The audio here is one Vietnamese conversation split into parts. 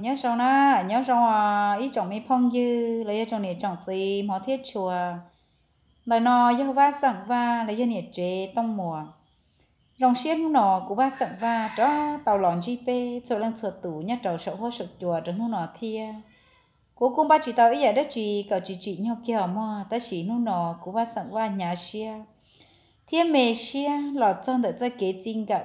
nhớ sau na nhớ sau à ít chồng mi phong dư lấy chồng này chồng gì mà thiết chùa lời nó yêu va sẵn va lấy cho nhiệt chế tông mùa rong xiết nó cũng va sẵn va cho tàu lòn gp chỗ lăng chuột tủ nhớ trầu sổ hoa sụt chùa trở nó thia cố cung ba chỉ tàu ấy đó chỉ cậu chỉ chỉ nhau kia mà ta chỉ nó nó cũng va sẵn va nhà xia thiên mê xia lọt trong đợt ra kế chính gặp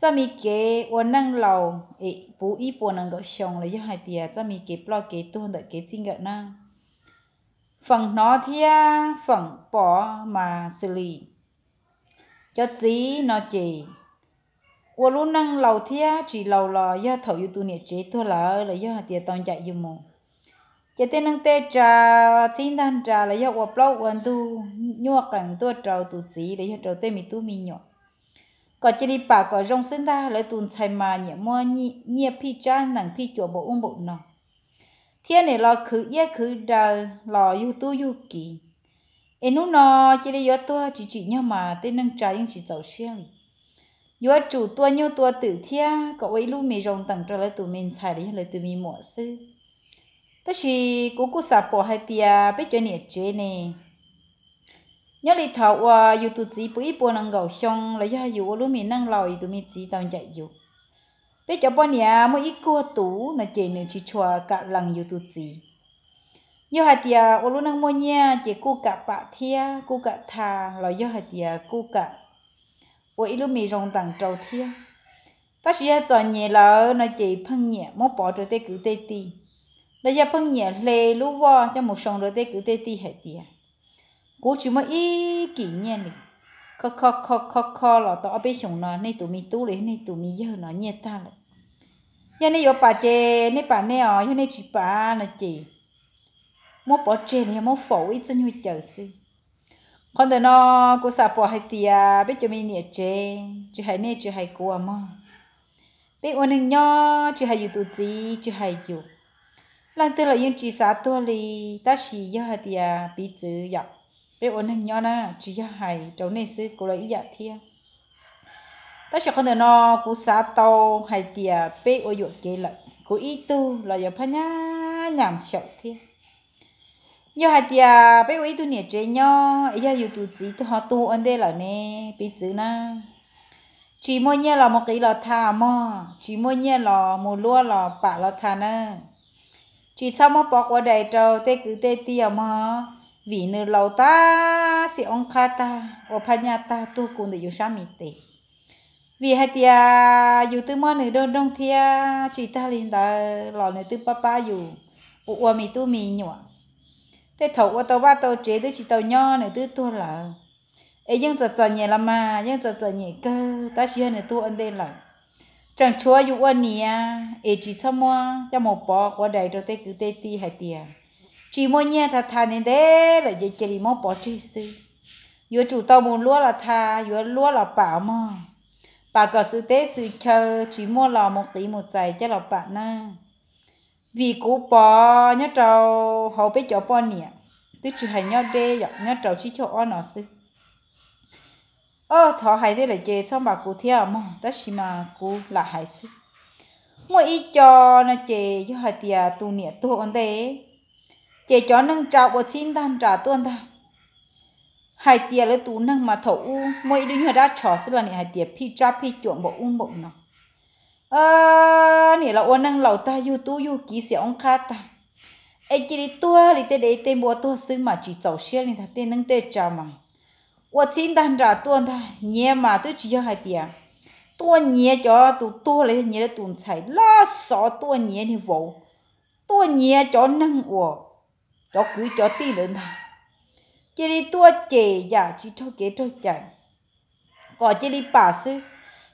这么给我能老诶，不一不能够想了一下的啊，这么给不给多的给进个呢？phần nó thia phần bỏ mà xử lý cho tí nó chỉ wo lu năng chỉ lâu là do thầu yu tu niệm chế là là do hạt tiền tông chạy yu mồ chế tên năng tê trà xin là do wo plau quan tu nhuộc rằng tua trâu tu chỉ để cho trâu tê mi có chỉ đi bảo có rong sinh ra lấy tuần chạy mà nhẹ mua nhẹ nhẹ pi cha nặng pi chuột bộ ung bộ nó thiên này lo khứ ye khứ đời lo yu tu yu kỳ em lúc nó chỉ đi yo tua chỉ chỉ nhau mà tên nâng trái nhưng chỉ giàu xe lì yo chủ tua nhau tua tự thiên có ấy lúc mình rong tặng cho lấy tụi mình chạy đi lấy tụi mình mua sư tất nhiên cố cố sạp bỏ hai tia biết cho nhẹ chế này nhớ đi thầu à dù tụt chỉ bữa bữa năng gạo xong là do dù lúc mình năng lòi tụi mình chỉ tao chạy dù bé cháu bao nhà mỗi ít cua tú là chỉ nên chỉ chùa cả lần dù tụt chỉ do hạt tiề ô lúc năng mua nhà chị cô cả bạ thia cố cả thà là do hạt tiề cố cả ô lúc mình rong tặng trầu thia ta chỉ cho nhẹ là là chị phân nhẹ mỗi bỏ rồi tê cứ tê ti là do phân nhẹ lê lúa cho một sòng rồi tê cứ tê ti hạt tiề cố chỉ mới ý kỷ niệm này khó khó khó khó khó là tao ở bên chồng nó nay tụi mình tu lấy nay tụi mình giờ nó nhẹ ta rồi giờ này bà chê nay bà này ở giờ này chị bà là chị mua bỏ chê này mua phổ ít chân huy chờ xí còn đời nó cô xà bỏ hai tia biết cho mi nhẹ chê chỉ hai nay chỉ hai cô mà biết ôn hình nhỏ chỉ hai dù tụi gì chỉ hai dù lần tới là những chị xã tua lì ta chỉ giờ hai tia bị chữ dọc bây ổn hình nhau na chỉ cho hay cháu này sẽ cố lấy dạ thia ta sẽ không thể nó cú xa to hay tiề bé ôi dụ kế lại cú ý tu là giờ phải nhá nhảm sợ thia giờ hay tiề bé ôi tu nhẹ chế nhau giờ dụ tu chỉ tu họ tu ổn đây là nè bé chữ na chỉ mỗi nhẹ là một cái là tha mà chỉ mỗi nhẹ là một lúa là bạc là tha nè chỉ sao mà bỏ qua đây trâu tê cứ tê tiề mà vì ta vinu lauta si onkata ta tu kun de yushamite vì hai tia dù tư mò nữ đông đông thia chỉ ta lên đó lò nữ tư papa dù ua mi tu mi nhọ thế thầu ô tàu ba tàu chế tới chỉ tàu nho nữ tư tu là ấy nhưng giờ giờ nhẹ lắm mà nhưng giờ giờ nhẹ cơ ta chỉ hơn nữ tu ăn đây là chẳng chúa dù ua nia ấy e chỉ cho mua cho một bó qua đây cho tới cứ tê ti hai tia chỉ mua nhẹ thà thà nên thế là chỉ chỉ đi mua bỏ chi sư vừa chủ tao muốn lúa là thà vừa lúa là bảo mà bà có sự thế sự chờ chỉ mua lò một tỷ một giày cho lọc bạn nè vì cú bò nhớ trâu hậu bé cho bò nè tức chỉ hay nhớ đê dọc nhớ trâu chỉ cho o nó sư ơ thọ hay thế là chê cho bà cú theo mà tất xí mà cú là hay sư mỗi ít cho nó chê cho hai tia tu nè tu ổn đấy chế cho nâng trào của chín tan trả tuân ta hai tia lấy tú nâng mà thổ u mỗi đứa người đã trò sẽ là nị hai tia phi cha phi chuộng bộ u bộ nó à ờ, nị là ôn nâng lẩu ta yu tú yu ký sẽ ông khát ta ai chỉ đi tua đi tê đấy tê mua tua xứ mà chỉ chầu xe lên ta tê nâng tê cha mà u chín tan trả tuân ta nhẹ mà tôi chỉ cho hai tia tua nhẹ cho tụ tua lấy nhẹ là tụ chạy la sọ tua nhẹ thì vô tua nhẹ cho nâng uổng cho quý cho tí lên thà chỉ đi tua chè giả chỉ cho kế cho chạy có chỉ đi bà sư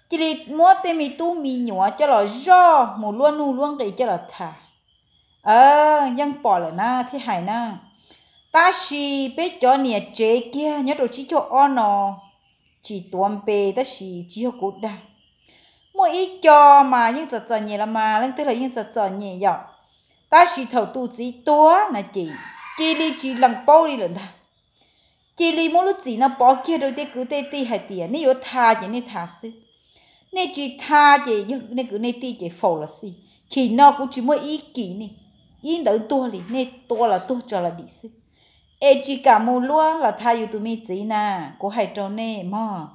chỉ đi mua tê mi tu mi nhỏ cho là do một luôn nu luôn cái cho là thà ờ dân bỏ lại na thế hại na ta chỉ biết cho nè chế kia nhớ đồ chỉ cho on nó chỉ tuôn bê ta chỉ chỉ cốt đa mỗi cho mà nhưng chợt chợt nhẹ là mà lên tới là nhưng chợt chợt nhẹ dọc ta chỉ thầu tu chỉ tua na chỉ, chị đi chỉ lần bao đi lần ta chị đi mỗi lúc chị nó bỏ kia rồi thì cứ tê tê hai tiền nếu yếu tha chỉ nên tha sư nên chỉ tha chị nên cứ nên tê chỉ phổ là gì chỉ nó cũng chỉ mỗi ý kỷ nè ý đỡ tua đi nên tua là tua cho là đi sư ê chỉ cả mù luôn là tha yêu tụi mi chị nè cô hay trâu nè mò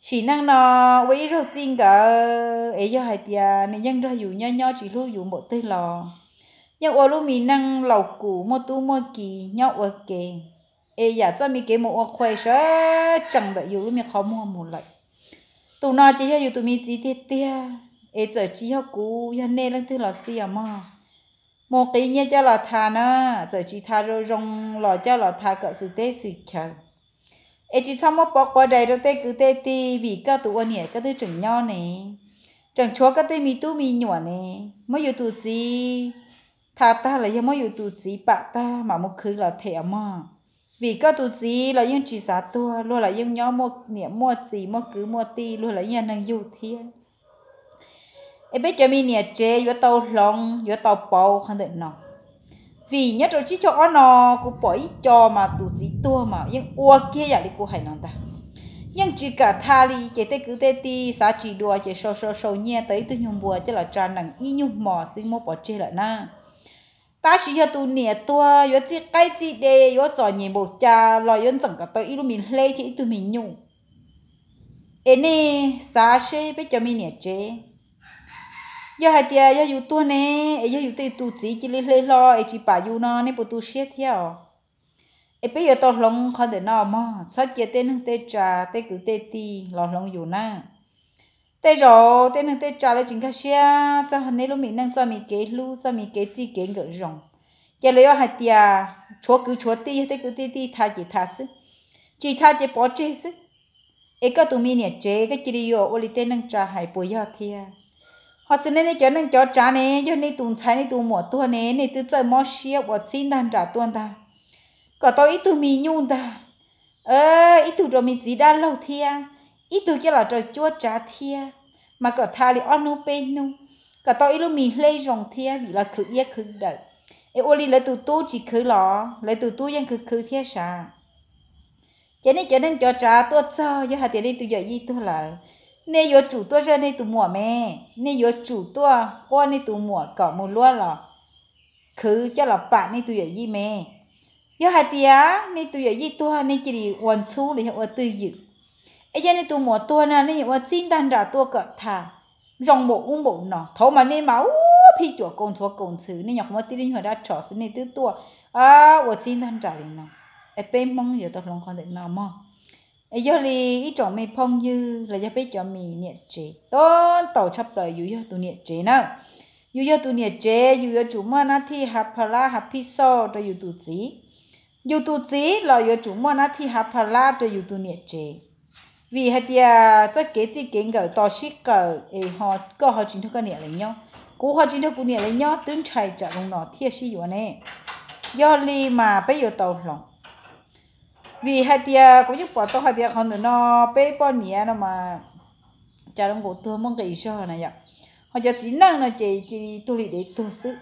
chỉ năng nó với rồi chính cả ấy giờ hai tiền nên nhân ra dù nhau nhau chỉ lưu dù một tên lò nhau ở lu mi năng lầu cũ mô tu mô kỳ nhau ô kề ê giả cho mi kế mô ô khoe sơ chẳng đợi yêu lu mi khó mua mù lại tụ na chỉ hiểu tụ mi chỉ tiếc tiếc, ê giờ chỉ hiểu cũ ya nê lăng tư là xì à mà mô cái nhà cho là thà nè giờ chỉ thà rồi rong lò cho là thà cái sự tế sự chờ ê chỉ xong mô bỏ qua đây rồi tế cứ tế ti vì cái tụ ô nhẹ các tư chừng nhau này chẳng chúa các tư mi tu mi nhỏ này mới yêu tụ gì thà ta là yêu mỗi yêu tu chỉ bạ ta mà một khứ là thẻ mà vì có tu chỉ là những chỉ xá tua luôn là những nhóm mua niệm mua chỉ mua cứ mua ti luôn là những năng yêu thiên em biết cho mình nhà chế yếu tàu lòng yếu tàu bầu không được nào vì nhớ rồi chỉ cho ăn nó cô bỏ ý cho mà tu chỉ tua mà những ua kia giờ đi cô hài nón ta nhưng chỉ cả tha đi chế tới cứ tới ti xá chỉ đùa chế sâu sâu sâu nhẹ tới tôi nhung bùa chứ là tràn năng y nhung mò xin mua bỏ chế lại na ta chỉ cho tu nè tua yo chỉ cái chỉ để yo cho nhị bộ cha lo yo chẳng cả tới ilu mình lấy thì tu mình nhung em nè sa sẽ biết cho mình nè chế yo hai tia yo yu tua nè yo yu tê tu chỉ chỉ lấy lấy lo chỉ bà yu nó nè bộ tu xét theo em bây giờ tôi lòng không thể nào mà sao chế tên tê trà tê cứ tê ti lo lòng yu nè tê rồi tê nâng tê trả lại chính cái xe cho hắn nấy lúc mình nâng cho mình cái lu cho mình cái gì cái ngựa rồng giờ lấy hai tia chúa cứ chúa ti tê cứ ti ti tha chỉ tha sức chỉ tha chỉ bỏ chế sức ấy có tụi mình nhẹ chế cái chỉ đi vô ô li tê nâng trả hai bồi giờ thia họ xin nên cho nâng cho trả nè cho nên tụi trái nè tụi mỏ tua nè nè tụi chơi mỏ xe bỏ xin đàn trả tuôn ta có tôi ít tụi mình nhung ta ơ ít tụi rồi mình chỉ đã lâu thia อีตัวก็เราจะจ้าเทียมาก็ทาลิอนุเปนุก็ต่ออีลูกมีเล่ยรงเทียวิลาคือเยคือเดกเออโอลีเลยตัวตู้จีคือหล่อเลยตัวตู้ยังคือคือเทียชา เจะนี่เจะนั่งจอจ้าตัวเจ้าอย่าหาเดี๋ยวนี้ตัวใหญ่ยี่ตัวเลยเนี่ยโยจู่ตัวเจ้าเนี่ยตัวหมัวแม่เนี่ยโยจู่ตัวก่อนในตัวหมัวเกาะมูลวดหลอคือเจ้าหล่บปาี่ยตัวใหญ่ยี่แม่ย่าหาเดี๋ยวในตัวใหญ่ยี่ตัวในจีดีวันชู้หรือวันตื่นยึดเอเยนี่ตัวหมอตัวนั้นนี่ว่าจินดันดาตัวเกิดท่ายองบ่อุ้งบุ่เนาะทอมันนี่มาอู้พี่จั่วกงชัวกงซื่อนี่อย่างม่าตีนหัวดาชอสินี่ตื้ตัวอ่าว่าจินดันดาเเนาะ เอ้เป้งมองอยู่ตลอดคอนเด็กน้องมองไอ้ยอลีอีจ่องไม่พองยืนเราจะไปจ่อมีเนี่ยเจต้นต่อชับเลยอยู่ยอตัวเนี่ยเจนะอยู่ยอตัวเนี่ยเจ อยู่ยอจุ่มว่านาที่ฮับพลาฮับพี่โซ่จะอยู่ตัวจีอยู่ตัวจีเราอยู่จุ่มว่านาที่ฮับพลาจะอยู่ตัวเนี่ยเจ vì hết giờ cho cái chỉ kiến cầu to xí cầu ấy họ có họ chính thức cái niệm lấy nhau cố họ chính thức cái niệm lấy nhau tướng chạy trả lòng nó thiệt sĩ vậy nè do li mà bây giờ tàu lòng vì hết giờ có những bỏ tàu hết giờ không được nó bây bao nhiêu nó mà trả lòng của tôi mong cái gì này vậy họ cho chỉ năng là chỉ chỉ tu lì để tu sức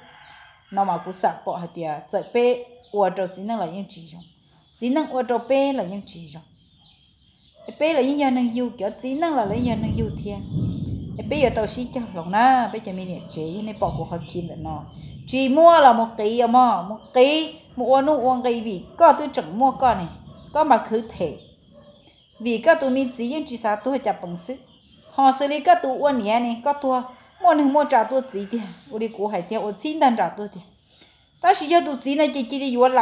nó mà cũng sạc bỏ hết giờ chạy bây ở chỗ chỉ năng là những chỉ dùng chỉ năng ở chỗ bây là những chỉ dùng bây là những năng yêu kiểu chỉ năng là lấy năng yêu thiệt bây giờ tao xí cho lòng bây giờ mình chỉ nên bỏ của họ kiếm được nó chỉ mua là một tí mà một tí mua nó uống cái gì có tôi chẳng mua con này có mà cứ thể vì các mình chỉ những chỉ sao tôi chả bằng sức họ xử lý các tụi uống này các tụi mua này mua trả tôi chỉ đi tôi đi cố hải tiêu tôi xin đơn trả tôi đi ta chỉ cho tụi chỉ này chỉ chỉ đi uống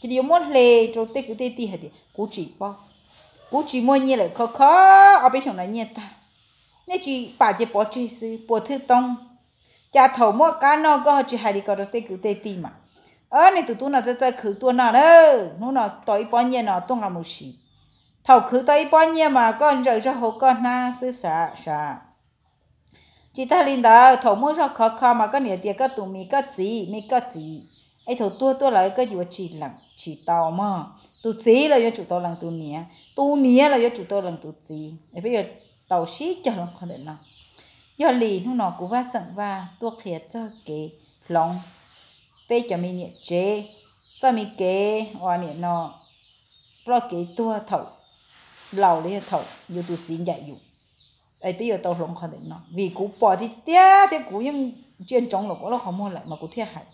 chỉ đi uống lề rồi tới cứ tới hết đi cố chỉ bao cú chỉ mua nhiên là khó ở bên trong là nhiên ta nên chỉ chỉ bỏ chỉ sự bỏ thứ tông cha thầu mua cá nó có chỉ hai đi có được tê cứ tê tì mà ở nên tụi tôi nó chơi chơi khử tôi nó đó nó nó tối bao nhiêu nó tôi là một gì thầu mà con rồi ra hồ con na sư sợ chỉ ta linh đó thầu mua ra khó mà có nhiều tiền có tụi mi có gì mi có gì ấy thầu tua tua lại cái gì chỉ lặng chỉ tàu mà tu chí là do chủ tàu lặng tu nia tu nia là do chủ tàu lặng tu chí ấy bây giờ tàu xí chờ lòng không được nào do lì nó nó cũng va sẵn va tua khía cho cái lòng bây giờ mình nhẹ chế cho mình kế và nhẹ nó lo cái tua thầu lâu lấy thầu dù tu chí dạy dụ bây giờ tàu lòng không được nào vì cú bỏ thì tiếc thì cú nhưng chuyên chống là có nó không mua lại mà cú thiệt hại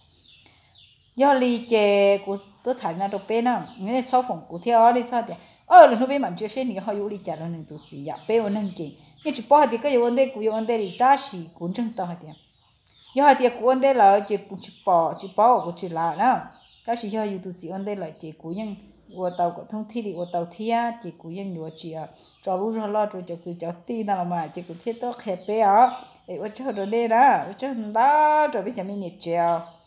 do lì chè của tôi thấy là đồ bé nó nghĩa là sau phòng của theo đi sao thì ờ là nó bé mà chưa xem thì họ yêu li chè nó nên tụt gì à bé ôn năng gì nhưng chỉ bỏ đi, cái yêu ôn đây của yêu ôn đây thì ta chỉ cũng chẳng tao đi, do họ đi, của ôn đây là chỉ cũng chỉ bỏ chỉ bỏ của chỉ là nó ta chỉ cho yêu tụt gì ôn đây là chỉ của nhưng của tàu của thông thi thì của tàu thi á chỉ của nhưng nữa chỉ à cho lúc cho lo cho cho cứ cho nào mà chỉ của thiết tốt khép bé á ấy ở chỗ đó đây đó ở chỗ đó rồi bây giờ mình nhẹ chèo